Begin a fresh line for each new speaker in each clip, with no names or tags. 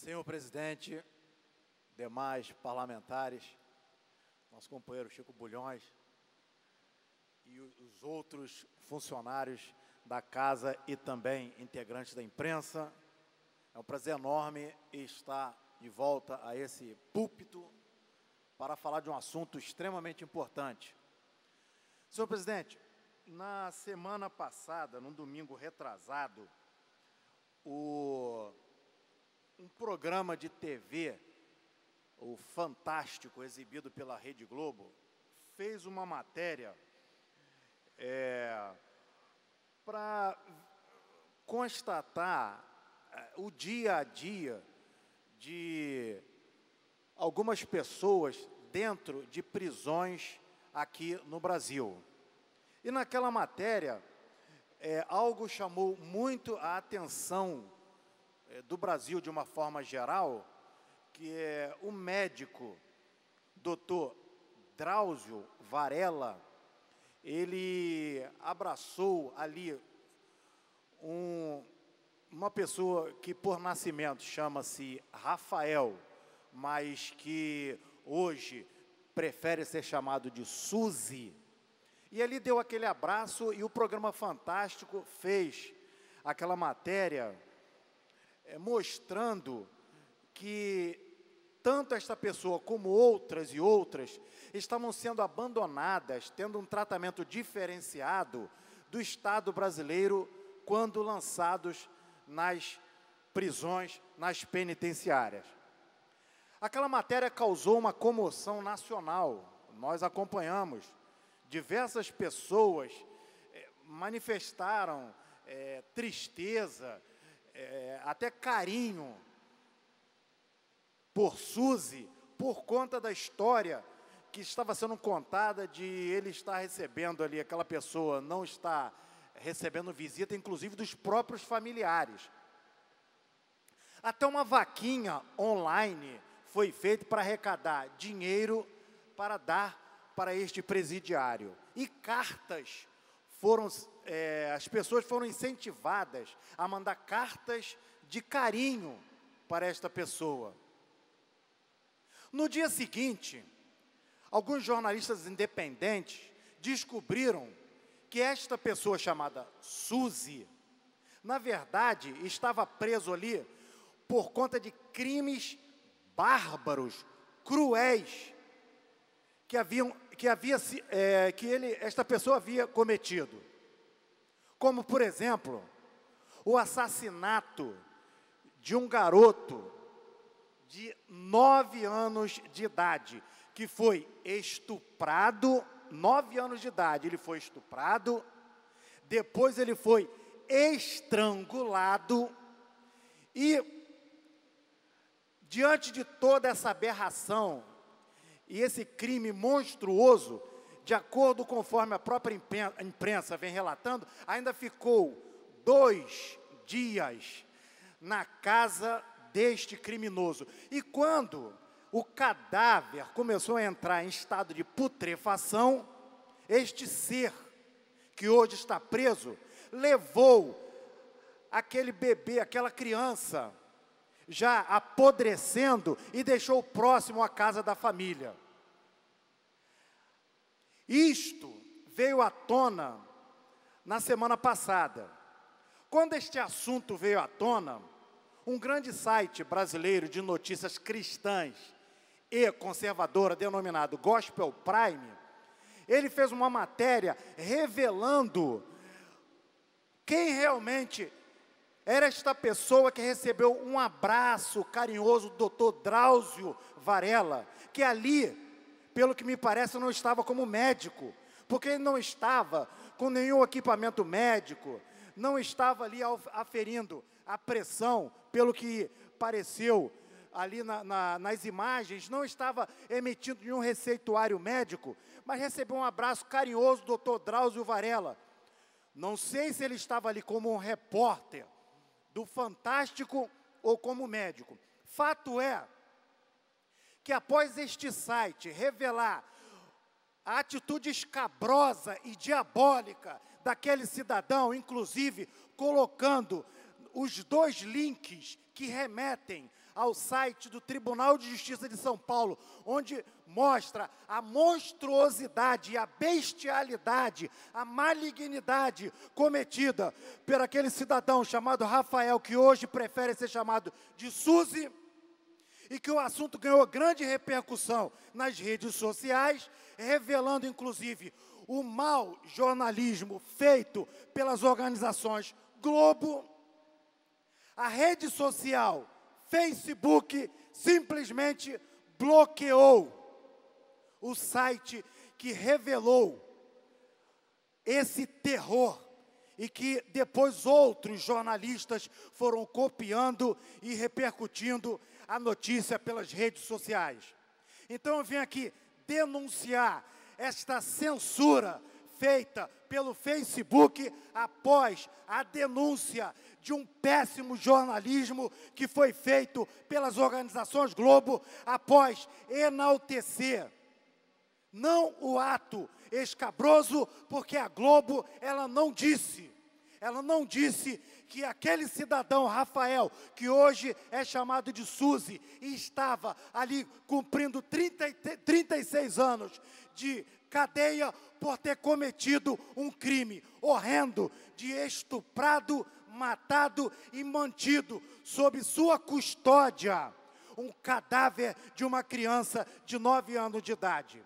Senhor presidente, demais parlamentares, nosso companheiro Chico Bulhões e os outros funcionários da casa e também integrantes da imprensa, é um prazer enorme estar de volta a esse púlpito para falar de um assunto extremamente importante. Senhor presidente, na semana passada, num domingo retrasado, o um programa de TV, o Fantástico, exibido pela Rede Globo, fez uma matéria é, para constatar é, o dia a dia de algumas pessoas dentro de prisões aqui no Brasil. E naquela matéria, é, algo chamou muito a atenção é, do Brasil de uma forma geral, que é o médico Dr. Drauzio Varela, ele abraçou ali um, uma pessoa que por nascimento chama-se Rafael, mas que hoje prefere ser chamado de Suzy. E ele deu aquele abraço e o programa Fantástico fez aquela matéria é, mostrando que tanto esta pessoa como outras e outras estavam sendo abandonadas, tendo um tratamento diferenciado do Estado brasileiro quando lançados nas prisões, nas penitenciárias. Aquela matéria causou uma comoção nacional. Nós acompanhamos. Diversas pessoas eh, manifestaram é, tristeza é, até carinho por Suzy, por conta da história que estava sendo contada de ele estar recebendo ali, aquela pessoa não está recebendo visita, inclusive dos próprios familiares. Até uma vaquinha online foi feita para arrecadar dinheiro para dar para este presidiário. E cartas foram é, as pessoas foram incentivadas a mandar cartas de carinho para esta pessoa. No dia seguinte, alguns jornalistas independentes descobriram que esta pessoa chamada Suzy, na verdade, estava preso ali por conta de crimes bárbaros, cruéis, que haviam que havia é, que ele esta pessoa havia cometido como, por exemplo, o assassinato de um garoto de nove anos de idade, que foi estuprado, nove anos de idade, ele foi estuprado, depois ele foi estrangulado, e diante de toda essa aberração e esse crime monstruoso, de acordo conforme a própria imprensa vem relatando, ainda ficou dois dias na casa deste criminoso. E quando o cadáver começou a entrar em estado de putrefação, este ser que hoje está preso levou aquele bebê, aquela criança, já apodrecendo e deixou próximo à casa da família. Isto veio à tona na semana passada. Quando este assunto veio à tona, um grande site brasileiro de notícias cristãs e conservadora, denominado Gospel Prime, ele fez uma matéria revelando quem realmente era esta pessoa que recebeu um abraço carinhoso do doutor Drauzio Varela, que ali pelo que me parece, não estava como médico, porque ele não estava com nenhum equipamento médico, não estava ali aferindo a pressão, pelo que pareceu ali na, na, nas imagens, não estava emitindo nenhum receituário médico, mas recebeu um abraço carinhoso do Dr. Drauzio Varela. Não sei se ele estava ali como um repórter do Fantástico ou como médico. Fato é que após este site revelar a atitude escabrosa e diabólica daquele cidadão, inclusive colocando os dois links que remetem ao site do Tribunal de Justiça de São Paulo, onde mostra a monstruosidade, a bestialidade, a malignidade cometida por aquele cidadão chamado Rafael, que hoje prefere ser chamado de Suzy, e que o assunto ganhou grande repercussão nas redes sociais, revelando inclusive o mau jornalismo feito pelas organizações Globo, a rede social Facebook simplesmente bloqueou o site que revelou esse terror e que depois outros jornalistas foram copiando e repercutindo a notícia pelas redes sociais. Então eu vim aqui denunciar esta censura feita pelo Facebook após a denúncia de um péssimo jornalismo que foi feito pelas organizações Globo após enaltecer não o ato escabroso, porque a Globo ela não disse ela não disse que aquele cidadão Rafael, que hoje é chamado de Suzy, estava ali cumprindo 30, 36 anos de cadeia por ter cometido um crime horrendo de estuprado, matado e mantido sob sua custódia um cadáver de uma criança de 9 anos de idade.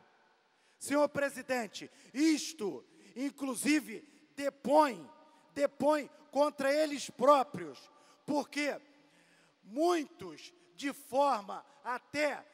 Senhor presidente, isto, inclusive, depõe depõe contra eles próprios, porque muitos, de forma até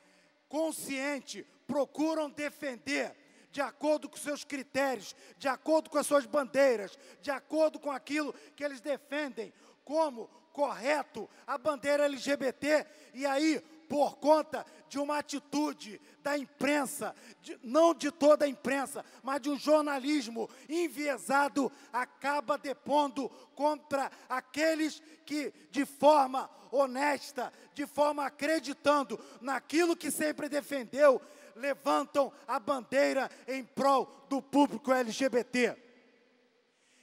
consciente, procuram defender de acordo com seus critérios, de acordo com as suas bandeiras, de acordo com aquilo que eles defendem, como correto a bandeira LGBT, e aí por conta de uma atitude da imprensa, de, não de toda a imprensa, mas de um jornalismo enviesado, acaba depondo contra aqueles que, de forma honesta, de forma acreditando naquilo que sempre defendeu, levantam a bandeira em prol do público LGBT.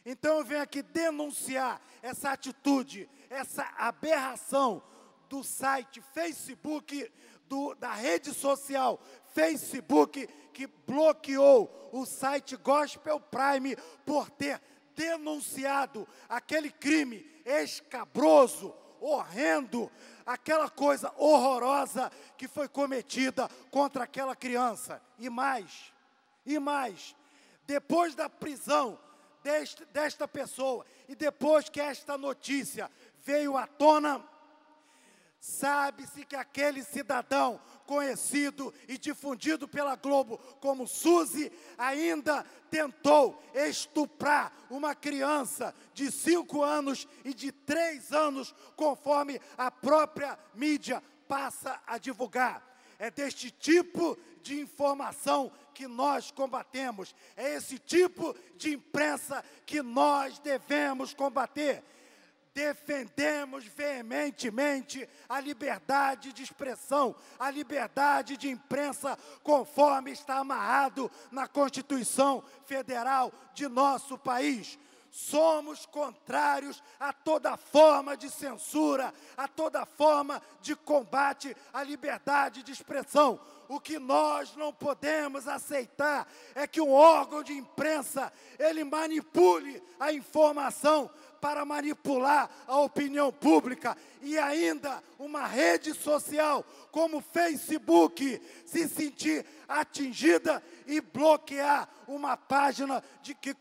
Então eu venho aqui denunciar essa atitude, essa aberração do site Facebook, do, da rede social Facebook, que bloqueou o site Gospel Prime por ter denunciado aquele crime escabroso, horrendo, aquela coisa horrorosa que foi cometida contra aquela criança. E mais, e mais, depois da prisão deste, desta pessoa e depois que esta notícia veio à tona, Sabe-se que aquele cidadão conhecido e difundido pela Globo como Suzy ainda tentou estuprar uma criança de cinco anos e de três anos, conforme a própria mídia passa a divulgar. É deste tipo de informação que nós combatemos, é esse tipo de imprensa que nós devemos combater defendemos veementemente a liberdade de expressão, a liberdade de imprensa, conforme está amarrado na Constituição Federal de nosso país. Somos contrários a toda forma de censura, a toda forma de combate à liberdade de expressão o que nós não podemos aceitar é que um órgão de imprensa ele manipule a informação para manipular a opinião pública e ainda uma rede social como Facebook se sentir atingida e bloquear uma página de que,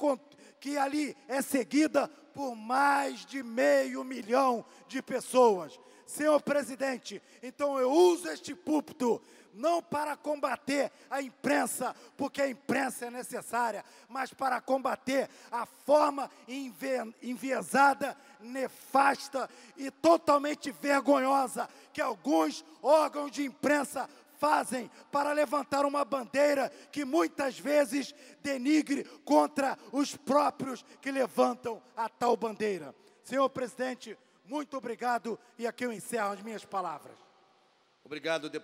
que ali é seguida por mais de meio milhão de pessoas senhor presidente, então eu uso este púlpito não para combater a imprensa, porque a imprensa é necessária, mas para combater a forma enviesada, nefasta e totalmente vergonhosa que alguns órgãos de imprensa fazem para levantar uma bandeira que muitas vezes denigre contra os próprios que levantam a tal bandeira. Senhor presidente, muito obrigado e aqui eu encerro as minhas palavras. Obrigado, deputado.